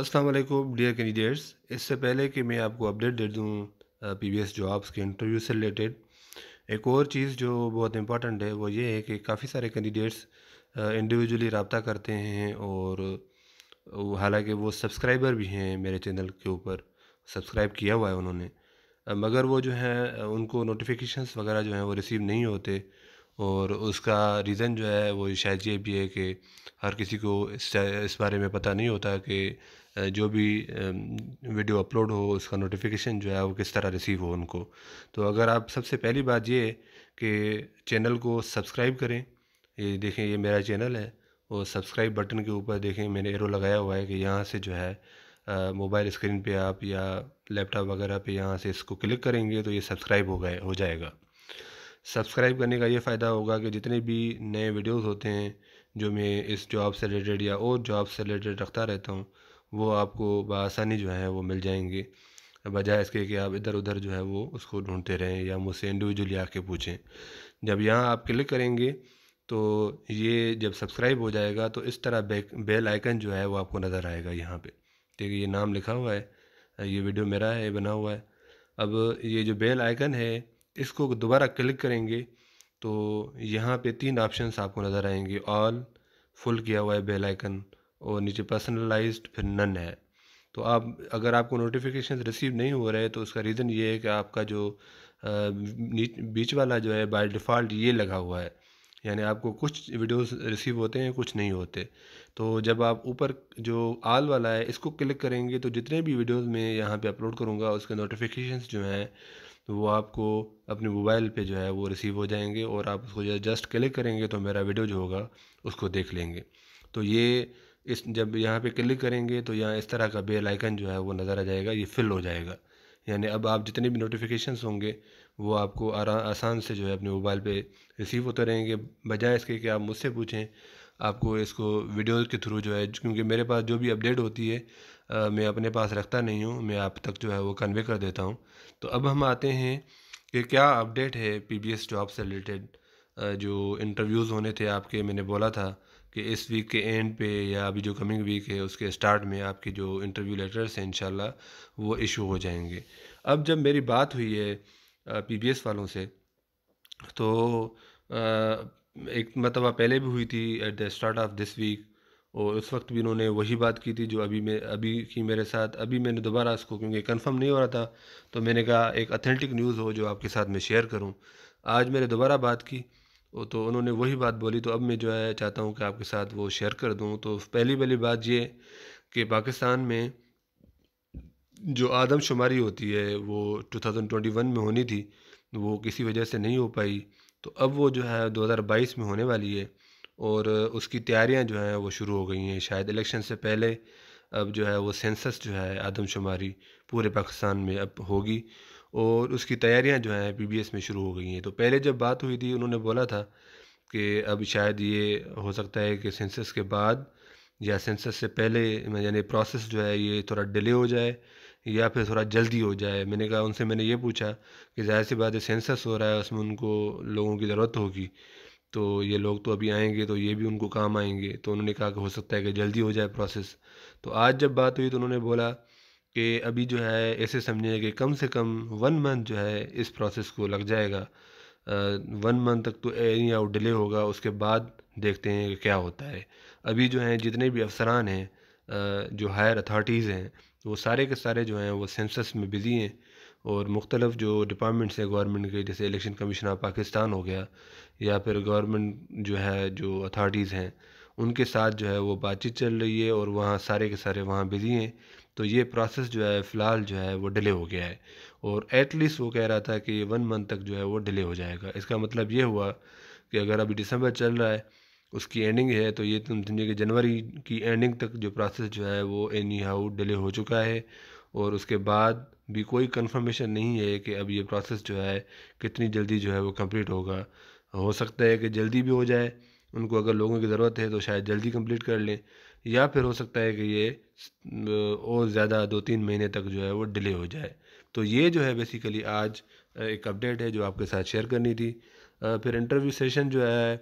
अस्सलाम वालेकुम dear candidates इससे पहले कि मैं आपको अपडेट दे दूँ एस जॉब्स के इंटरव्यू से रिलेटेड एक और चीज़ जो बहुत इम्पॉर्टेंट है वो ये है कि काफ़ी सारे कैंडिडेट्स इंडिविजुअली रबता करते हैं और हालांकि वो सब्सक्राइबर भी हैं मेरे चैनल के ऊपर सब्सक्राइब किया हुआ है उन्होंने मगर वो जो है उनको नोटिफिकेशंस वगैरह जो हैं वो रिसीव नहीं होते और उसका रीज़न जो है वो शायद ये भी है कि हर किसी को इस बारे में पता नहीं होता कि जो भी वीडियो अपलोड हो उसका नोटिफिकेशन जो है वो किस तरह रिसीव हो उनको तो अगर आप सबसे पहली बात ये है कि चैनल को सब्सक्राइब करें ये देखें ये मेरा चैनल है और सब्सक्राइब बटन के ऊपर देखें मैंने एरो लगाया हुआ है कि यहाँ से जो है मोबाइल स्क्रीन पे आप या लैपटॉप वगैरह पे यहाँ से इसको क्लिक करेंगे तो ये सब्सक्राइब हो गए हो जाएगा सब्सक्राइब करने का ये फ़ायदा होगा कि जितने भी नए वीडियोस होते हैं जो मैं इस जॉब से रिलेटेड या और जॉब से रिलेटेड रखता रहता हूँ वो आपको बसानी जो है वो मिल जाएंगे बजाय इसके कि आप इधर उधर जो है वो उसको ढूंढते रहें या मुझसे इंडिविजुअली आके पूछें जब यहाँ आप क्लिक करेंगे तो ये जब सब्सक्राइब हो जाएगा तो इस तरह बेल आइकन जो है वो आपको नज़र आएगा यहाँ पे ठीक है ये नाम लिखा हुआ है ये वीडियो मेरा है बना हुआ है अब ये जो बेल आइकन है इसको दोबारा क्लिक करेंगे तो यहाँ पे तीन ऑप्शंस आपको नज़र आएंगे ऑल फुल किया हुआ है बेल आइकन और नीचे पर्सनलाइज्ड फिर नन है तो आप अगर आपको नोटिफिकेशन रिसीव नहीं हो रहे तो उसका रीज़न ये है कि आपका जो बीच वाला जो है बाय डिफ़ॉल्ट ये लगा हुआ है यानी आपको कुछ वीडियोस रिसीव होते हैं कुछ नहीं होते तो जब आप ऊपर जो आल वाला है इसको क्लिक करेंगे तो जितने भी वीडियोस में यहाँ पे अपलोड करूँगा उसके नोटिफिकेशंस जो हैं तो वो आपको अपने मोबाइल पे जो है वो रिसीव हो जाएंगे और आप उसको जस्ट क्लिक करेंगे तो मेरा वीडियो जो होगा उसको देख लेंगे तो ये इस जब यहाँ पे क्लिक करेंगे तो यहाँ इस तरह का बेल आइकन जो है वो नज़र आ जाएगा ये फिल हो जाएगा यानी अब आप जितने भी नोटिफिकेशन होंगे वो आपको आसान से जो है अपने मोबाइल पर रिसीव होते रहेंगे बजाय इसके कि आप मुझसे पूछें आपको इसको वीडियो के थ्रू जो है क्योंकि मेरे पास जो भी अपडेट होती है मैं अपने पास रखता नहीं हूँ मैं आप तक जो है वो कन्वे कर देता हूँ तो अब हम आते हैं कि क्या अपडेट है पी जॉब से रिलेटेड जो इंटरव्यूज़ होने थे आपके मैंने बोला था कि इस वीक के एंड पे या अभी जो कमिंग वीक है उसके स्टार्ट में आपके जो इंटरव्यू लेटर्स हैं इन वो इशू हो जाएंगे अब जब मेरी बात हुई है पीबीएस वालों से तो एक मतलब पहले भी हुई थी at the start of this week और उस वक्त भी उन्होंने वही बात की थी जो अभी मैं अभी की मेरे साथ अभी मैंने दोबारा इसको क्योंकि कंफर्म नहीं हो रहा था तो मैंने कहा एक अथेंटिक न्यूज़ हो जो आपके साथ मैं शेयर करूं आज मैंने दोबारा बात की तो उन्होंने वही बात बोली तो अब मैं जो है चाहता हूं कि आपके साथ वो शेयर कर दूँ तो पहली पहली बात ये कि पाकिस्तान में जो आदमशुमारी होती है वो टू में होनी थी वो किसी वजह से नहीं हो पाई तो अब वो जो है दो में होने वाली है और उसकी तैयारियां जो हैं वो शुरू हो गई हैं शायद इलेक्शन से पहले अब जो है वो सेंसस जो है आदमशुमारी पूरे पाकिस्तान में अब होगी और उसकी तैयारियां जो हैं पीबीएस में शुरू हो गई हैं तो पहले जब बात हुई थी उन्होंने बोला था कि अब शायद ये हो सकता है कि सेंसस के बाद या सेंसस से पहले यानी प्रोसेस जो है ये थोड़ा डिले हो जाए या फिर थोड़ा जल्दी हो जाए मैंने कहा उनसे मैंने ये पूछा कि जाहिर सी बात है सेंसस हो रहा है उसमें उनको लोगों की ज़रूरत होगी तो ये लोग तो अभी आएंगे तो ये भी उनको काम आएंगे तो उन्होंने कहा कि हो सकता है कि जल्दी हो जाए प्रोसेस तो आज जब बात हुई तो उन्होंने बोला कि अभी जो है ऐसे समझें कि कम से कम वन मंथ जो है इस प्रोसेस को लग जाएगा वन मंथ तक तो एनी आउट डिले होगा उसके बाद देखते हैं कि क्या होता है अभी जो हैं जितने भी अफसरान हैं जो हायर अथॉरिटीज़ हैं वो सारे के सारे जो हैं वो सेंसस में बिज़ी हैं और मुख्तलफ जो डिपार्टमेंट्स हैं गवर्नमेंट के जैसे इलेक्शन कमीशन ऑफ पाकिस्तान हो गया या फिर गवर्नमेंट जो है जो अथॉरिटीज़ हैं उनके साथ जो है वो बातचीत चल रही है और वहाँ सारे के सारे वहाँ बिज़ी हैं तो ये प्रोसेस जो है फ़िलहाल जो है वो डिले हो गया है और एटलीस्ट वो कह रहा था कि वन मंथ तक जो है वो डिले हो जाएगा इसका मतलब ये हुआ कि अगर अभी दिसंबर चल रहा है उसकी एंडिंग है तो ये तुम तो समझे कि जनवरी की एंडिंग तक जो प्रोसेस जो है वो एनी हाउ डिले हो चुका है और उसके बाद भी कोई कंफर्मेशन नहीं है कि अब ये प्रोसेस जो है कितनी जल्दी जो है वो कंप्लीट होगा हो सकता है कि जल्दी भी हो जाए उनको अगर लोगों की ज़रूरत है तो शायद जल्दी कंप्लीट कर लें या फिर हो सकता है कि ये और ज़्यादा दो तीन महीने तक जो है वो डिले हो जाए तो ये जो है बेसिकली आज एक अपडेट है जो आपके साथ शेयर करनी थी फिर इंटरव्यू सेशन जो है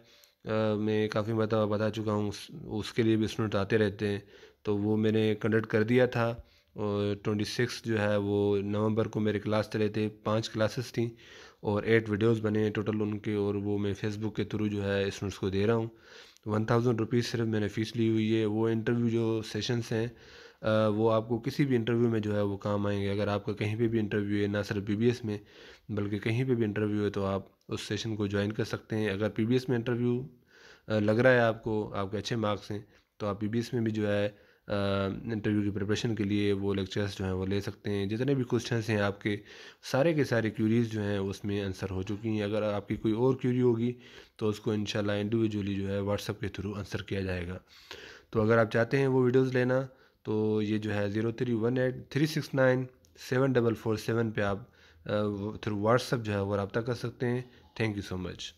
मैं काफ़ी मतलब बता चुका हूँ उसके लिए भी स्टूडेंट आते रहते हैं तो वो मैंने कंडक्ट कर दिया था और ट्वेंटी सिक्स जो है वो नवंबर को मेरे क्लास चले थे पांच क्लासेस थी और एट वीडियोस बने हैं टोटल उनके और वो मैं फेसबुक के थ्रू जो है स्टूडेंट्स को दे रहा हूँ वन थाउजेंड रुपीज़ सिर्फ मैंने फ़ीस ली हुई है वो इंटरव्यू जो सेशंस हैं वो आपको किसी भी इंटरव्यू में जो है वो काम आएंगे अगर आपका कहीं पर भी इंटरव्यू है ना सिर्फ पीबीएस में बल्कि कहीं पर भी इंटरव्यू है तो आप उस सेशन को ज्वाइन कर सकते हैं अगर पी में इंटरव्यू लग रहा है आपको आपके अच्छे मार्क्स हैं तो आप पीबीएस में भी जो है इंटरव्यू की प्रिपरेशन के लिए वो लेक्चर्स जो हैं वो ले सकते हैं जितने भी क्वेश्चंस हैं आपके सारे के सारे क्यूरीज़ जो हैं उसमें आंसर हो चुकी हैं अगर आपकी कोई और क्यूरी होगी तो उसको इन इंडिविजुअली जो है व्हाट्सअप के थ्रू आंसर किया जाएगा तो अगर आप चाहते हैं वो वीडियोज़ लेना तो ये जो है zero three one eight three six nine seven double four seven पर आप थ्रू व्हाट्सअप जो है वो रबता कर सकते हैं थैंक यू सो मच